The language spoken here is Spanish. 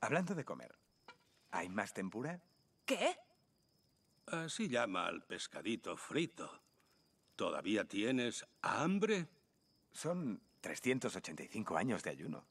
Hablando de comer, ¿hay más tempura? ¿Qué? Así llama al pescadito frito. ¿Todavía tienes hambre? Son 385 años de ayuno.